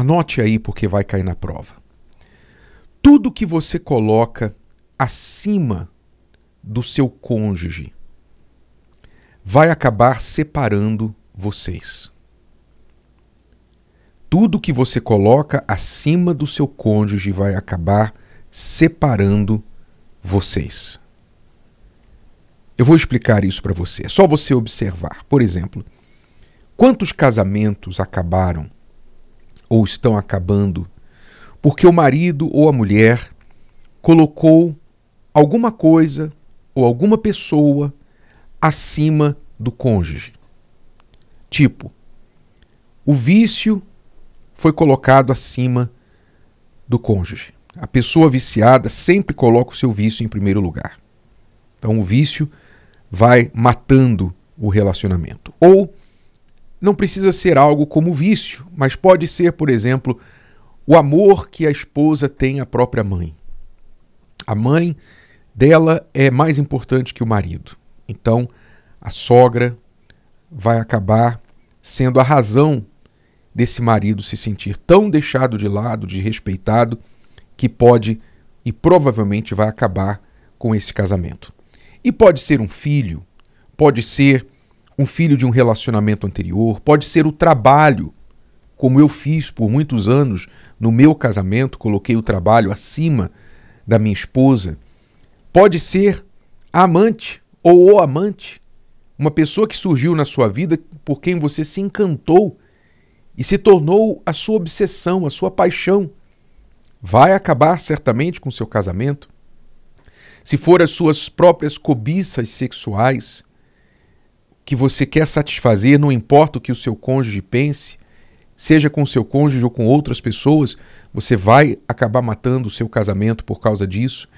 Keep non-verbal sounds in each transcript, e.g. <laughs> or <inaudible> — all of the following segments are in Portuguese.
Anote aí porque vai cair na prova. Tudo que você coloca acima do seu cônjuge vai acabar separando vocês. Tudo que você coloca acima do seu cônjuge vai acabar separando vocês. Eu vou explicar isso para você. É só você observar. Por exemplo, quantos casamentos acabaram ou estão acabando, porque o marido ou a mulher colocou alguma coisa ou alguma pessoa acima do cônjuge. Tipo, o vício foi colocado acima do cônjuge. A pessoa viciada sempre coloca o seu vício em primeiro lugar. Então o vício vai matando o relacionamento. Ou não precisa ser algo como vício, mas pode ser, por exemplo, o amor que a esposa tem à própria mãe. A mãe dela é mais importante que o marido. Então, a sogra vai acabar sendo a razão desse marido se sentir tão deixado de lado, desrespeitado, que pode e provavelmente vai acabar com esse casamento. E pode ser um filho, pode ser um filho de um relacionamento anterior, pode ser o trabalho, como eu fiz por muitos anos no meu casamento, coloquei o trabalho acima da minha esposa. Pode ser a amante ou o amante, uma pessoa que surgiu na sua vida por quem você se encantou e se tornou a sua obsessão, a sua paixão. Vai acabar certamente com seu casamento. Se for as suas próprias cobiças sexuais, que você quer satisfazer, não importa o que o seu cônjuge pense, seja com o seu cônjuge ou com outras pessoas, você vai acabar matando o seu casamento por causa disso.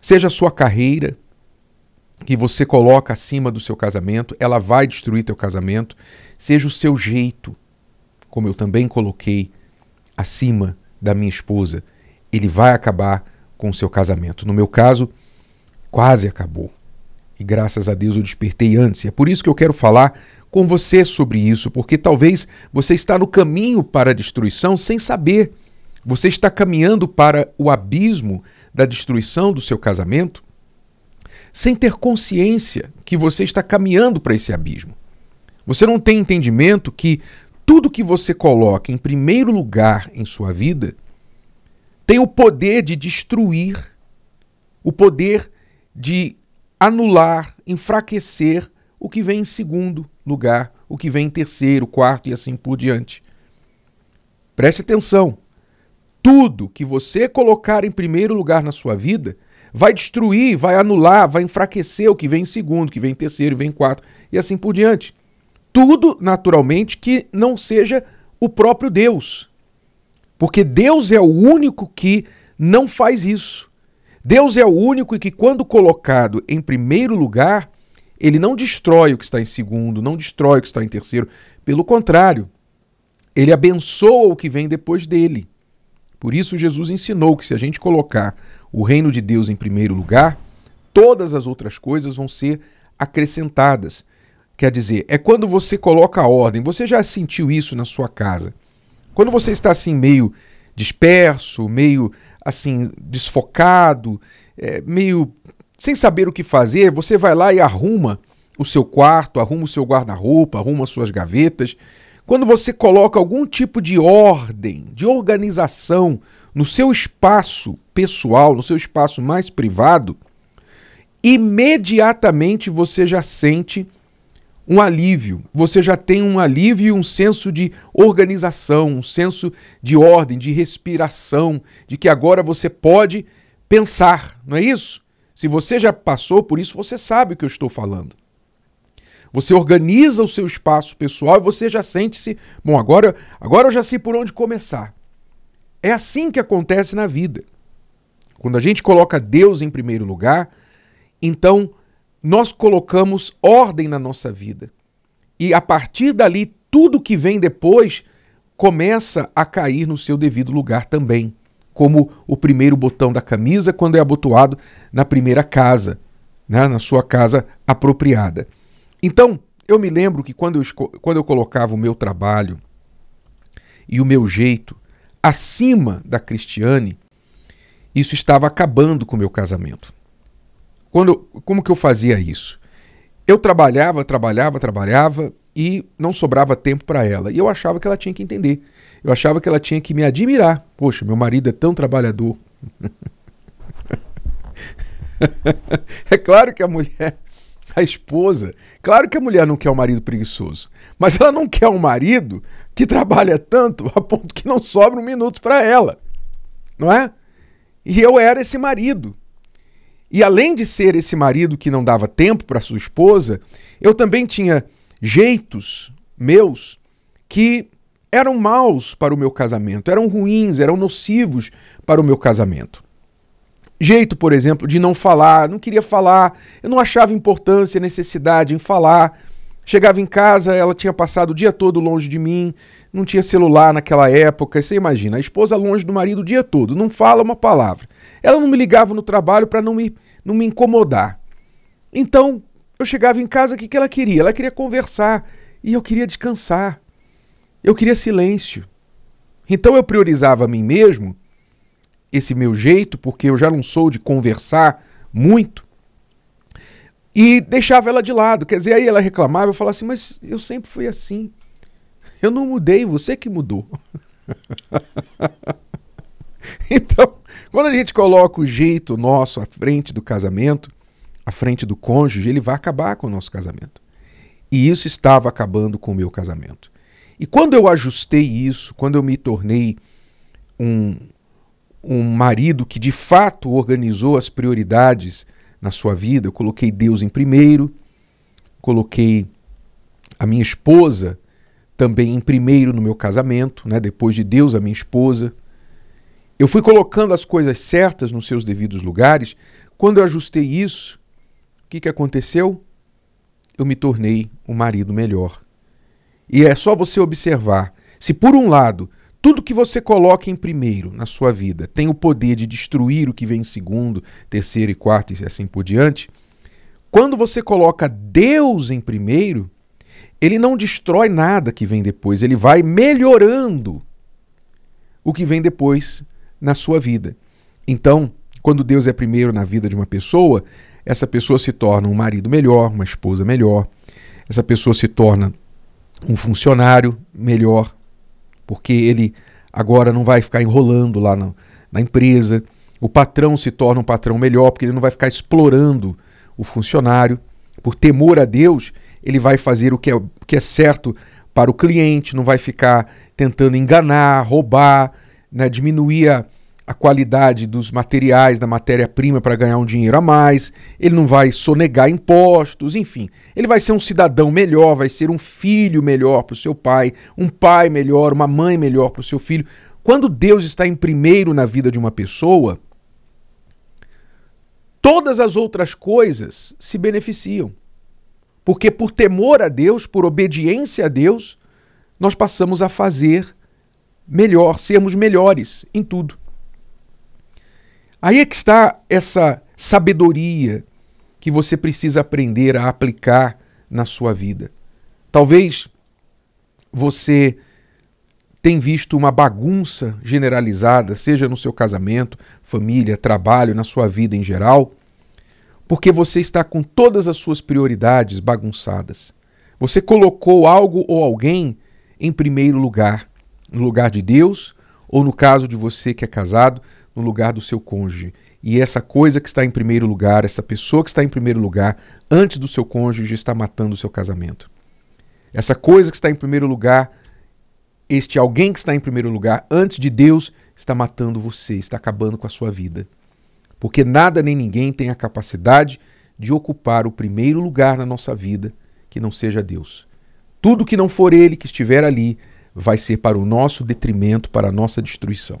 Seja a sua carreira, que você coloca acima do seu casamento, ela vai destruir teu casamento. Seja o seu jeito, como eu também coloquei acima da minha esposa, ele vai acabar com o seu casamento. No meu caso, quase acabou. E graças a Deus eu despertei antes. E é por isso que eu quero falar com você sobre isso, porque talvez você está no caminho para a destruição sem saber. Você está caminhando para o abismo da destruição do seu casamento sem ter consciência que você está caminhando para esse abismo. Você não tem entendimento que tudo que você coloca em primeiro lugar em sua vida tem o poder de destruir, o poder de anular, enfraquecer o que vem em segundo lugar, o que vem em terceiro, quarto e assim por diante. Preste atenção. Tudo que você colocar em primeiro lugar na sua vida vai destruir, vai anular, vai enfraquecer o que vem em segundo, que vem em terceiro, vem em quarto e assim por diante. Tudo, naturalmente, que não seja o próprio Deus. Porque Deus é o único que não faz isso. Deus é o único e que, quando colocado em primeiro lugar, ele não destrói o que está em segundo, não destrói o que está em terceiro. Pelo contrário, ele abençoa o que vem depois dele. Por isso, Jesus ensinou que se a gente colocar o reino de Deus em primeiro lugar, todas as outras coisas vão ser acrescentadas. Quer dizer, é quando você coloca a ordem. Você já sentiu isso na sua casa. Quando você está assim, meio disperso, meio assim, desfocado, é, meio sem saber o que fazer, você vai lá e arruma o seu quarto, arruma o seu guarda-roupa, arruma as suas gavetas. Quando você coloca algum tipo de ordem, de organização no seu espaço pessoal, no seu espaço mais privado, imediatamente você já sente um alívio. Você já tem um alívio e um senso de organização, um senso de ordem, de respiração, de que agora você pode pensar, não é isso? Se você já passou por isso, você sabe o que eu estou falando. Você organiza o seu espaço pessoal e você já sente-se, bom, agora, agora eu já sei por onde começar. É assim que acontece na vida. Quando a gente coloca Deus em primeiro lugar, então nós colocamos ordem na nossa vida. E a partir dali, tudo que vem depois começa a cair no seu devido lugar também, como o primeiro botão da camisa quando é abotoado na primeira casa, né? na sua casa apropriada. Então, eu me lembro que quando eu, quando eu colocava o meu trabalho e o meu jeito acima da Cristiane, isso estava acabando com o meu casamento quando, como que eu fazia isso? Eu trabalhava, trabalhava, trabalhava e não sobrava tempo para ela. E eu achava que ela tinha que entender. Eu achava que ela tinha que me admirar. Poxa, meu marido é tão trabalhador. <laughs> é claro que a mulher, a esposa, claro que a mulher não quer um marido preguiçoso, mas ela não quer um marido que trabalha tanto a ponto que não sobra um minuto para ela, não é? E eu era esse marido e além de ser esse marido que não dava tempo para sua esposa, eu também tinha jeitos meus que eram maus para o meu casamento, eram ruins, eram nocivos para o meu casamento. Jeito, por exemplo, de não falar, não queria falar, eu não achava importância, necessidade em falar. Chegava em casa, ela tinha passado o dia todo longe de mim, não tinha celular naquela época, você imagina, a esposa longe do marido o dia todo, não fala uma palavra. Ela não me ligava no trabalho para não me, não me incomodar. Então, eu chegava em casa, o que, que ela queria? Ela queria conversar e eu queria descansar. Eu queria silêncio. Então eu priorizava a mim mesmo, esse meu jeito, porque eu já não sou de conversar muito, e deixava ela de lado. Quer dizer, aí ela reclamava, eu falava assim, mas eu sempre fui assim. <laughs> Eu não mudei, você que mudou. <laughs> então, quando a gente coloca o jeito nosso à frente do casamento, à frente do cônjuge, ele vai acabar com o nosso casamento. E isso estava acabando com o meu casamento. E quando eu ajustei isso, quando eu me tornei um, um marido que de fato organizou as prioridades na sua vida, eu coloquei Deus em primeiro, coloquei a minha esposa também em primeiro no meu casamento, né? depois de Deus, a minha esposa. Eu fui colocando as coisas certas nos seus devidos lugares. Quando eu ajustei isso, o que, que aconteceu? Eu me tornei um marido melhor. E é só você observar. Se, por um lado, tudo que você coloca em primeiro na sua vida tem o poder de destruir o que vem em segundo, terceiro e quarto e assim por diante, quando você coloca Deus em primeiro, ele não destrói nada que vem depois, ele vai melhorando o que vem depois na sua vida. Então, quando Deus é primeiro na vida de uma pessoa, essa pessoa se torna um marido melhor, uma esposa melhor, essa pessoa se torna um funcionário melhor, porque ele agora não vai ficar enrolando lá na, na empresa, o patrão se torna um patrão melhor, porque ele não vai ficar explorando o funcionário. Por temor a Deus, ele vai fazer o que é, o que é certo para o cliente, não vai ficar tentando enganar, roubar, né, diminuir a, a qualidade dos materiais, da matéria-prima para ganhar um dinheiro a mais, ele não vai sonegar impostos, enfim. Ele vai ser um cidadão melhor, vai ser um filho melhor para o seu pai, um pai melhor, uma mãe melhor para o seu filho. Quando Deus está em primeiro na vida de uma pessoa, todas as outras coisas se beneficiam. Porque por temor a Deus, por obediência a Deus, nós passamos a fazer melhor, sermos melhores em tudo. Aí é que está essa sabedoria que você precisa aprender a aplicar na sua vida. Talvez você tenha visto uma bagunça generalizada, seja no seu casamento, família, trabalho, na sua vida em geral, porque você está com todas as suas prioridades bagunçadas. Você colocou algo ou alguém em primeiro lugar, no lugar de Deus, ou no caso de você que é casado, no lugar do seu cônjuge. E essa coisa que está em primeiro lugar, essa pessoa que está em primeiro lugar, antes do seu cônjuge, está matando o seu casamento. Essa coisa que está em primeiro lugar, este alguém que está em primeiro lugar, antes de Deus, está matando você, está acabando com a sua vida porque nada nem ninguém tem a capacidade de ocupar o primeiro lugar na nossa vida que não seja Deus. Tudo que não for Ele que estiver ali vai ser para o nosso detrimento, para a nossa destruição.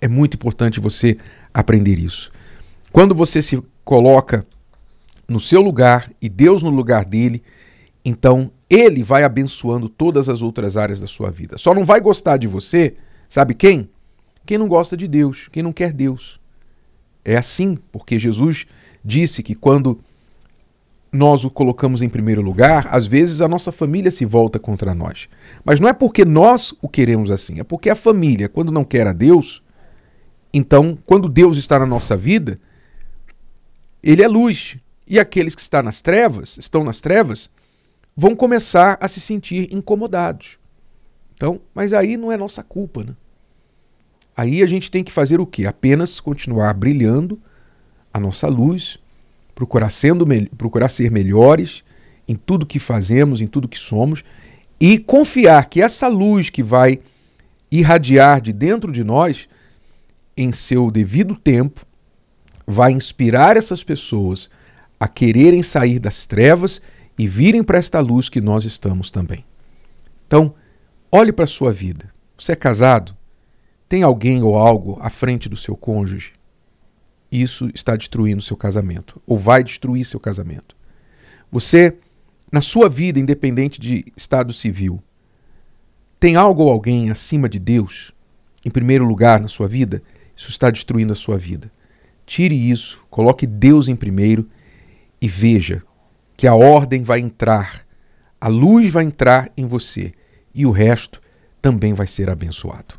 É muito importante você aprender isso. Quando você se coloca no seu lugar e Deus no lugar dele, então ele vai abençoando todas as outras áreas da sua vida. Só não vai gostar de você, sabe quem? Quem não gosta de Deus, quem não quer Deus. É assim, porque Jesus disse que quando nós o colocamos em primeiro lugar, às vezes a nossa família se volta contra nós. Mas não é porque nós o queremos assim, é porque a família, quando não quer a Deus, então, quando Deus está na nossa vida, ele é luz. E aqueles que estão nas trevas, estão nas trevas, vão começar a se sentir incomodados. Então, mas aí não é nossa culpa, né? Aí a gente tem que fazer o quê? Apenas continuar brilhando a nossa luz, procurar, sendo, procurar ser melhores em tudo que fazemos, em tudo que somos, e confiar que essa luz que vai irradiar de dentro de nós, em seu devido tempo, vai inspirar essas pessoas a quererem sair das trevas e virem para esta luz que nós estamos também. Então, olhe para a sua vida. Você é casado? tem alguém ou algo à frente do seu cônjuge, isso está destruindo seu casamento, ou vai destruir seu casamento. Você, na sua vida, independente de estado civil, tem algo ou alguém acima de Deus, em primeiro lugar na sua vida, isso está destruindo a sua vida. Tire isso, coloque Deus em primeiro e veja que a ordem vai entrar, a luz vai entrar em você e o resto também vai ser abençoado.